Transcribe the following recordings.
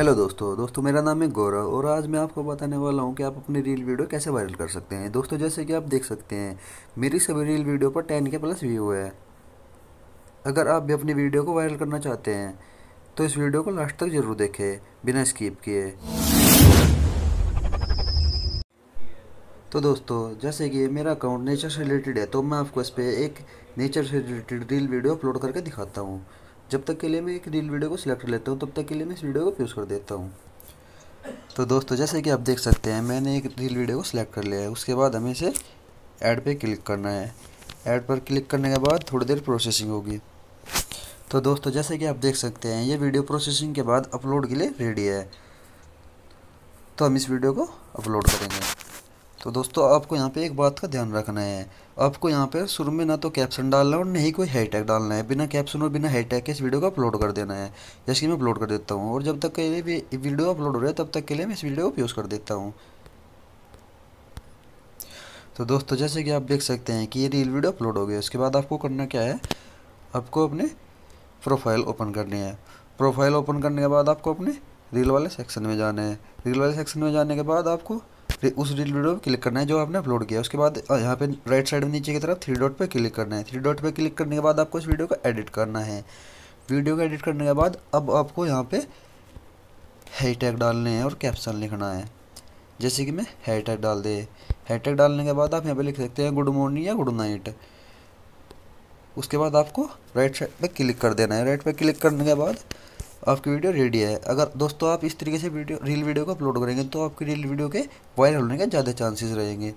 hello दोस्तों दोस्तों मेरा नाम है गौरव और आज मैं आपको बताने वाला हूँ कि आप अपनी रील वीडियो कैसे वायरल कर सकते हैं दोस्तों जैसे कि आप देख सकते हैं मेरी सभी रील वीडियो पर टेन के प्लस व्यू है अगर आप भी अपनी वीडियो को वायरल करना चाहते हैं तो इस वीडियो को लास्ट तक ज़रूर देखें बिना स्कीप किए तो दोस्तों जैसे कि मेरा अकाउंट नेचर से रिलेटेड है तो मैं आपको इस पर एक नेचर से रिलेटेड रील वीडियो अपलोड करके दिखाता हूँ जब तक के लिए मैं एक रील वीडियो को सिलेक्ट कर लेता हूँ तब तक के लिए मैं इस वीडियो को फ्यूज़ कर देता हूँ तो दोस्तों जैसे कि आप देख सकते हैं मैंने एक रील वीडियो को सिलेक्ट कर लिया है उसके बाद हमें इसे ऐड पे क्लिक करना है ऐड पर क्लिक करने के बाद थोड़ी देर प्रोसेसिंग होगी तो दोस्तों जैसे कि आप देख सकते हैं ये वीडियो प्रोसेसिंग के बाद अपलोड के लिए रेडी है तो हम इस वीडियो को अपलोड करेंगे तो दोस्तों आपको यहाँ पे एक बात का ध्यान रखना है आपको यहाँ पे शुरू में ना तो कैप्शन डालना है और ना ही कोई टैग डालना है बिना कैप्शन और बिना टैग के इस वीडियो को अपलोड कर देना है जैसे कि मैं अपलोड कर देता हूँ और जब तक के लिए वीडियो अपलोड हो रहा है तब तक के लिए मैं इस वीडियो को यूज़ कर देता हूँ तो दोस्तों जैसे कि आप देख सकते हैं कि ये रील वीडियो अपलोड हो गई उसके बाद आपको करना क्या है आपको अपने प्रोफाइल ओपन करनी है प्रोफाइल ओपन करने के बाद आपको अपने रील वाले सेक्शन में जाना है रील वाले सेक्शन में जाने के बाद आपको फिर उस रील वीडियो पर क्लिक करना है जो आपने अपलोड किया उसके बाद यहाँ पे राइट साइड में नीचे की तरफ थ्री डॉट पर क्लिक करना है थ्री डॉट पर क्लिक करने के बाद आपको इस वीडियो को एडिट करना है वीडियो को एडिट करने के बाद अब आपको यहाँ पर टैग डालने हैं और कैप्शन लिखना है जैसे कि मैं टैग डाल दे टैग डालने के बाद आप यहाँ पे लिख सकते हैं गुड मॉर्निंग या गुड नाइट उसके बाद आपको राइट साइड पर क्लिक कर देना है राइट पर क्लिक करने के बाद आपकी वीडियो रेडी है अगर दोस्तों आप इस तरीके से वीडियो रील वीडियो को अपलोड करेंगे तो आपकी रील वीडियो के वायरल होने के ज़्यादा चांसेस रहेंगे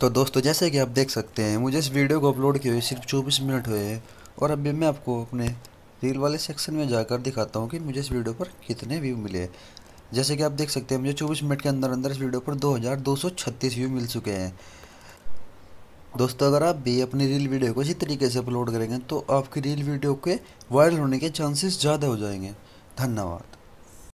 तो दोस्तों जैसे कि आप देख सकते हैं मुझे इस वीडियो को अपलोड किए हुए सिर्फ चौबीस मिनट हुए हैं और अभी मैं आपको अपने रील वाले सेक्शन में जाकर दिखाता हूँ कि मुझे इस वीडियो पर कितने व्यू मिले जैसे कि आप देख सकते हैं मुझे चौबीस मिनट के अंदर अंदर इस वीडियो पर दो व्यू मिल चुके हैं दोस्तों अगर आप भी अपनी रील वीडियो को इसी तरीके से अपलोड करेंगे तो आपकी रील वीडियो के वायरल होने के चांसेस ज़्यादा हो जाएंगे धन्यवाद